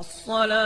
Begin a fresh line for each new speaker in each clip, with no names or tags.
असलकम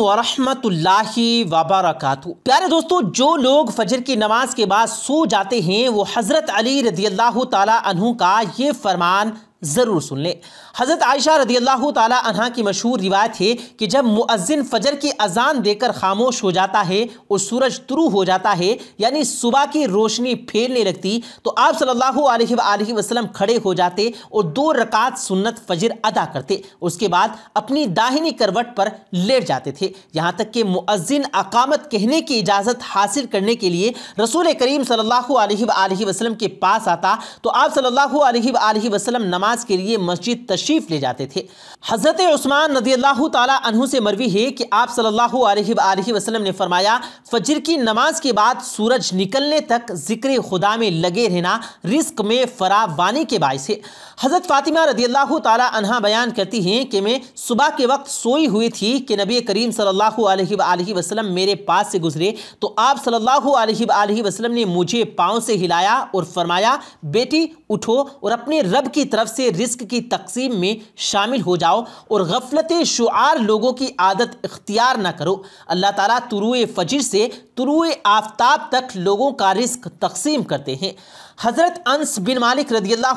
वरहमतुल्लाहि वबरक प्यारे दोस्तों जो लोग फजर की नमाज के बाद सो जाते हैं वो हज़रत अली रजी अल्लाह तला का ये फरमान ज़रूर सुन लें हज़रत आयशा रदी अल्लाह तह की मशहूर रिवायत है कि जब मुअज़िन फ़जर की अजान देकर खामोश हो जाता है और सूरज तुरु हो जाता है यानी सुबह की रोशनी फेरने लगती तो आप सल्लल्लाहु अलैहि वसल्लम खड़े हो जाते और दो रकात सुन्नत फ़जर अदा करते उसके बाद अपनी दाहिनी करवट पर लेट जाते थे यहाँ तक कि मुअज़िन अकामत कहने की इजाज़त हासिल करने के लिए रसूल करीम सल्ला वसलम के पास आता तो आप सल्ला वसलम नमाज नमाज के लिए मस्जिद तशरीफ़ ले जाते थे हज़रत उस्मान नदी अल्लाह तु से मरवी है कि आप सल्लल्लाहु अलैहि वसल्लम ने फरमाया फजर की नमाज के बाद सूरज निकलने तक ज़िक्र खुदा में लगे रहना रिस्क में फरावानी के बायस है हज़रत फ़ातिमा रदी अल्लाह तहा बयान करती हैं कि मैं सुबह के वक्त सोई हुई थी कि नबी करीम सल्लल्लाहु अलैहि वसल्लम मेरे पास से गुजरे तो आप सल्लल्लाहु अलैहि वसल्लम ने मुझे पाँव से हिलाया और फरमाया बेटी उठो और अपने रब की तरफ से से रिस्क की तकसीम में शामिल हो जाओ और गफलत शुआर लोगों की आदत इख्तियार ना करो अल्लाह ताला तुरु फजर से तुरुए आफ्ताब तक लोगों का रिस्क तकसीम करते हैं हज़रत अंस बिन मालिक रदील्ला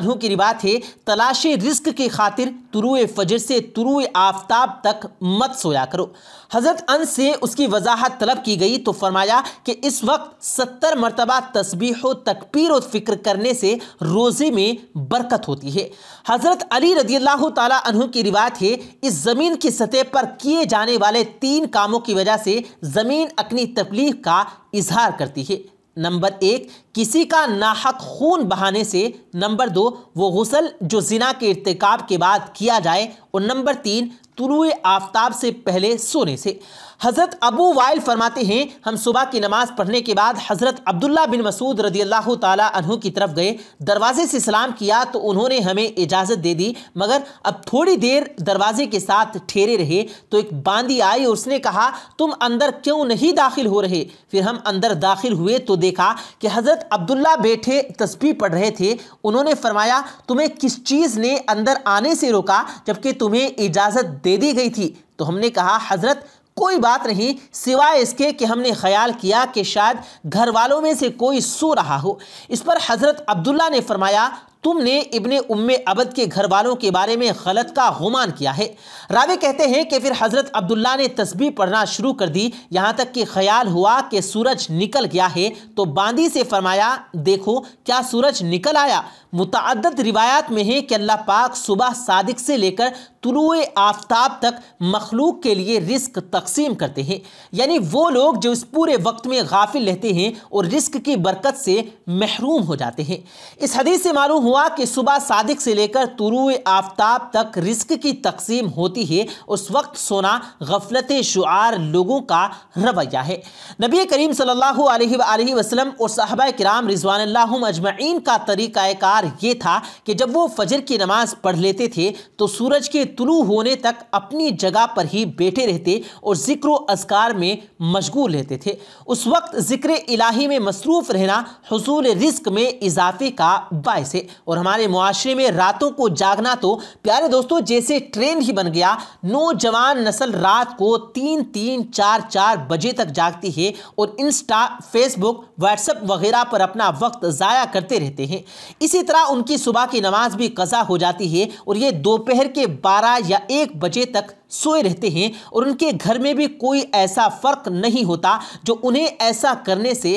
तु की रिवात है तलाश रिस्क की खातिर तुरुए फजर से तुरुए आफ्ताब तक मत सोया करो हज़रत अंस से उसकी वजाहत तलब की गई तो फरमाया कि इस वक्त सत्तर मरतबा तस्बीह तकबीर और फ़िक्र करने से रोज़े में बरकत होती है हज़रत अली रदील्ला तु की रिवात है इस ज़मीन की सतह पर किए जाने वाले तीन कामों की वजह से ज़मीन अपनी तकलीफ का इजहार करती है नंबर एक किसी का नाहक खून बहाने से नंबर दो वो गसल जो जिना के इरतकब के बाद किया जाए और नंबर तीन तुलु आफ्ताब से पहले सोने से हज़रत अबू वाइल फरमाते हैं हम सुबह की नमाज़ पढ़ने के बाद हज़रत अब्दुल्ला बिन मसूद रदी अल्लाह तहु की तरफ गए दरवाजे से सलाम किया तो उन्होंने हमें इजाज़त दे दी मगर अब थोड़ी देर दरवाजे के साथ ठहरे रहे तो एक बांदी आई और उसने कहा तुम अंदर क्यों नहीं दाखिल हो रहे फिर हम अंदर दाखिल हुए तो देखा कि हज़रत अब्दुल्ला बैठे तस्वीर पढ़ रहे थे उन्होंने फरमाया तुम्हें किस चीज़ ने अंदर आने से रोका जबकि तुम तुम्हें इजाज़त दे दी गई थी तो हमने कहा हज़रत कोई बात नहीं सिवाय इसके कि हमने ख्याल किया कि शायद घर वालों में से कोई सो रहा हो इस पर हज़रत अब्दुल्ला ने फरमाया तुमने इबन उम्म अबद के घर वालों के बारे में गलत का गुमान किया है रावे कहते हैं कि फिर हज़रत अब्दुल्ला ने तस्बी पढ़ना शुरू कर दी यहाँ तक कि ख्याल हुआ कि सूरज निकल गया है तो बांदी से फरमाया देखो क्या सूरज निकल आया मुतद रिवायात में है कि अल्लाह पाक सुबह सादिक से लेकर तुलु आफ्ताब तक मखलूक के लिए रिस्क तकसीम करते हैं यानी वो लोग जो इस पूरे वक्त में गाफिल रहते हैं और रिस्क की बरकत से महरूम हो जाते हैं इस हदीस से मालूम हुआ जुमा की सुबह सादिक से लेकर तुरु आफ्ताब तक रिस्क की तकसीम होती है उस वक्त सोना गफलत शुआर लोगों का रवैया है नबी करीम सल्लल्लाहु अलैहि वसल्लम और साहब कराम रिजवान अजमैन का तरीक़ाकार ये था कि जब वो फजर की नमाज़ पढ़ लेते थे तो सूरज के तुलू होने तक अपनी जगह पर ही बैठे रहते और ज़िक्र असकार में मशगूल रहते थे उस वक्त ज़िक्र इलाही में मसरूफ़ रहना हजूल रिस्क में इजाफे का बायस है और हमारे मुआरे में रातों को जागना तो प्यारे दोस्तों जैसे ट्रेंड ही बन गया नौजवान नस्ल रात को तीन तीन चार चार बजे तक जागती है और इंस्टा फेसबुक व्हाट्सएप वगैरह पर अपना वक्त ज़ाया करते रहते हैं इसी तरह उनकी सुबह की नमाज भी कज़ा हो जाती है और ये दोपहर के बारह या एक बजे तक सोए रहते हैं और उनके घर में भी कोई ऐसा फ़र्क नहीं होता जो उन्हें ऐसा करने से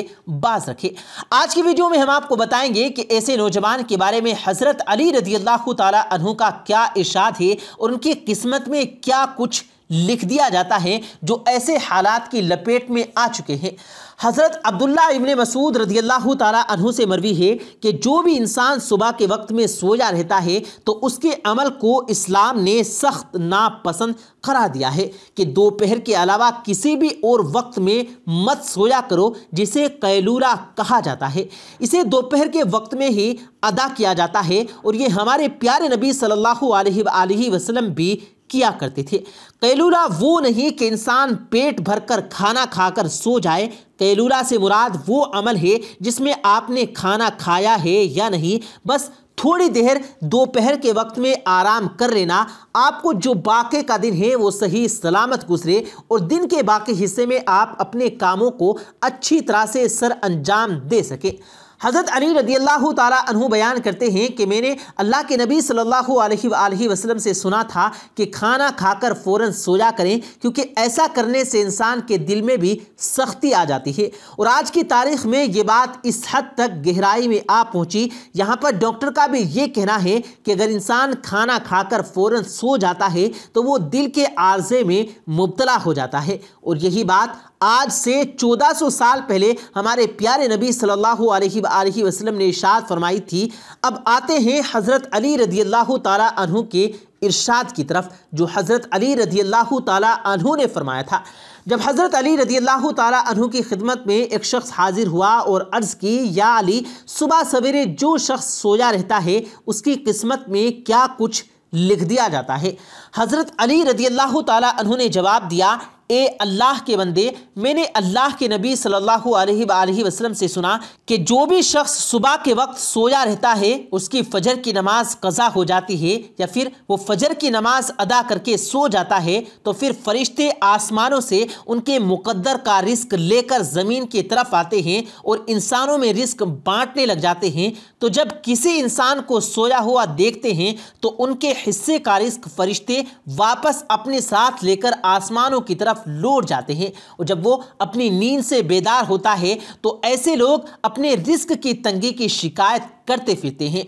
बाज रखे आज की वीडियो में हम आपको बताएंगे कि ऐसे नौजवान के बारे बारे में हज़रत अली रजी अल्लाह तला का क्या इशाद है और उनकी किस्मत में क्या कुछ लिख दिया जाता है जो ऐसे हालात की लपेट में आ चुके हैं हज़रत अब्दुल्ला इबन मसूद रदी अल्लाह तहु से मरवी है कि जो भी इंसान सुबह के वक्त में सोया रहता है तो उसके अमल को इस्लाम ने सख्त नापसंद करा दिया है कि दोपहर के अलावा किसी भी और वक्त में मत सोया करो जिसे कैलूरा कहा जाता है इसे दोपहर के वक्त में ही अदा किया जाता है और ये हमारे प्यारे नबी सल्ला वसलम भी किया करते थे कैलूला वो नहीं कि इंसान पेट भरकर खाना खाकर सो जाए कैलूला से मुराद वो अमल है जिसमें आपने खाना खाया है या नहीं बस थोड़ी देर दोपहर के वक्त में आराम कर लेना आपको जो बाकी का दिन है वो सही सलामत गुजरे और दिन के बाकी हिस्से में आप अपने कामों को अच्छी तरह से सर अंजाम दे सकें हज़रत अली रदी अल्लाह तु बयान करते हैं कि मैंने अल्लाह के नबी सल्लल्लाहु अलैहि वसल्लम से सुना था कि खाना खाकर फौरन सोया करें क्योंकि ऐसा करने से इंसान के दिल में भी सख्ती आ जाती है और आज की तारीख में ये बात इस हद तक गहराई में आ पहुँची यहाँ पर डॉक्टर का भी ये कहना है कि अगर इंसान खाना खाकर फ़ौर सो जाता है तो वो दिल के आर्जे में मुबतला हो जाता है और यही बात आज से 1400 साल पहले हमारे प्यारे नबी सल्लल्लाहु अलैहि वसल्लम ने इर्शाद फरमाई थी अब आते हैं हज़रत अली रदी अल्लाह तहु के इर्शाद की तरफ जो हज़रत अली रदी अल्लाह तु ने फरमाया था जब हज़रत अली रदी अल्लाह तु की खिदमत में एक शख्स हाजिर हुआ और अर्ज़ की या अली सुबह सवेरे जो शख्स सोया रहता है उसकी किस्मत में क्या कुछ लिख दिया जाता है हज़रत अली रदी अल्लाह तु ने जवाब दिया ए अल्लाह के बंदे मैंने अल्लाह के नबी सल्लल्लाहु अलैहि वसल्लम से सुना कि जो भी शख्स सुबह के वक्त सोया रहता है उसकी फ़जर की नमाज कज़ा हो जाती है या फिर वो फ़जर की नमाज अदा करके सो जाता है तो फिर फरिश्ते आसमानों से उनके मुकद्दर का रिस्क लेकर ज़मीन की तरफ आते हैं और इंसानों में रिस्क बांटने लग जाते हैं तो जब किसी इंसान को सोया हुआ देखते हैं तो उनके हिस्से का रिस्क फरिश्ते वापस अपने साथ लेकर आसमानों की तरफ तरफ लौट जाते हैं और जब वो अपनी नींद से बेदार होता है तो ऐसे लोग अपने रिस्क की तंगी की शिकायत करते फिरते हैं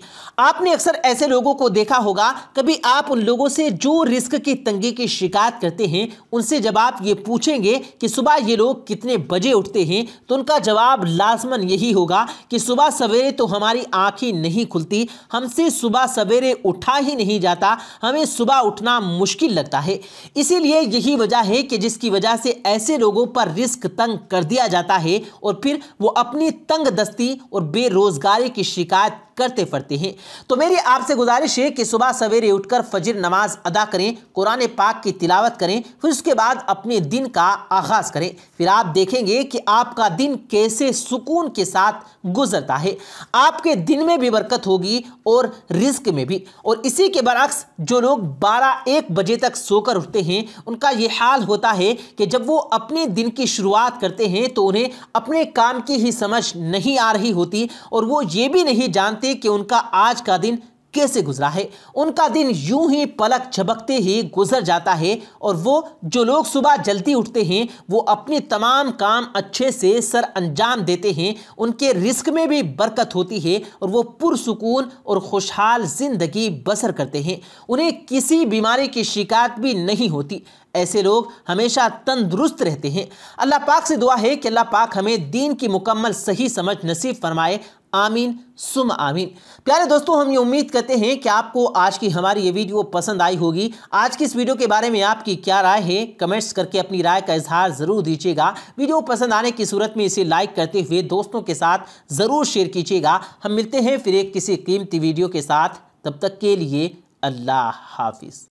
आपने अक्सर ऐसे लोगों को देखा होगा कभी आप उन लोगों से जो रिस्क की तंगी की शिकायत करते हैं उनसे जब आप ये पूछेंगे कि सुबह ये लोग कितने बजे उठते हैं तो उनका जवाब लाजमन यही होगा कि सुबह सवेरे तो हमारी आँखें नहीं खुलती हमसे सुबह सवेरे उठा ही नहीं जाता हमें सुबह उठना मुश्किल लगता है इसीलिए यही वजह है कि जिसकी वजह से ऐसे लोगों पर रिस्क तंग कर दिया जाता है और फिर वो अपनी तंग दस्ती और बेरोज़गारी की शिकायत at करते फरते हैं तो मेरी आपसे गुजारिश है कि सुबह सवेरे उठकर फजर नमाज अदा करें कुरान पाक की तिलावत करें फिर उसके बाद अपने दिन का आगाज़ करें फिर आप देखेंगे कि आपका दिन कैसे सुकून के साथ गुजरता है आपके दिन में भी बरकत होगी और रिस्क में भी और इसी के बरक्स जो लोग बारह एक बजे तक सोकर उठते हैं उनका यह हाल होता है कि जब वो अपने दिन की शुरुआत करते हैं तो उन्हें अपने काम की ही समझ नहीं आ रही होती और वो ये भी नहीं जानते थी कि उनका आज का दिन कैसे गुजरा है उनका दिन यूं ही पलक झपकते ही गुजर जाता है और वो जो लोग सुबह जल्दी उठते हैं वो अपने तमाम काम अच्छे से सर अंजाम देते हैं उनके रिस्क में भी बरकत होती है और वो पुरसकून और खुशहाल ज़िंदगी बसर करते हैं उन्हें किसी बीमारी की शिकायत भी नहीं होती ऐसे लोग हमेशा तंदुरुस्त रहते हैं अल्लाह पाक से दुआ है कि अल्लाह पाक हमें दीन की मुकम्मल सही समझ नसीब फरमाए आमीन सुम आमीन प्यारे दोस्तों हम ये उम्मीद करते हैं कि आपको आज की हमारी ये वीडियो पसंद आई होगी आज की इस वीडियो के बारे में आपकी क्या राय है कमेंट्स करके अपनी राय का इजहार ज़रूर दीजिएगा वीडियो पसंद आने की सूरत में इसे लाइक करते हुए दोस्तों के साथ ज़रूर शेयर कीजिएगा हम मिलते हैं फिर एक किसी कीमती वीडियो के साथ तब तक के लिए अल्लाह हाफिज़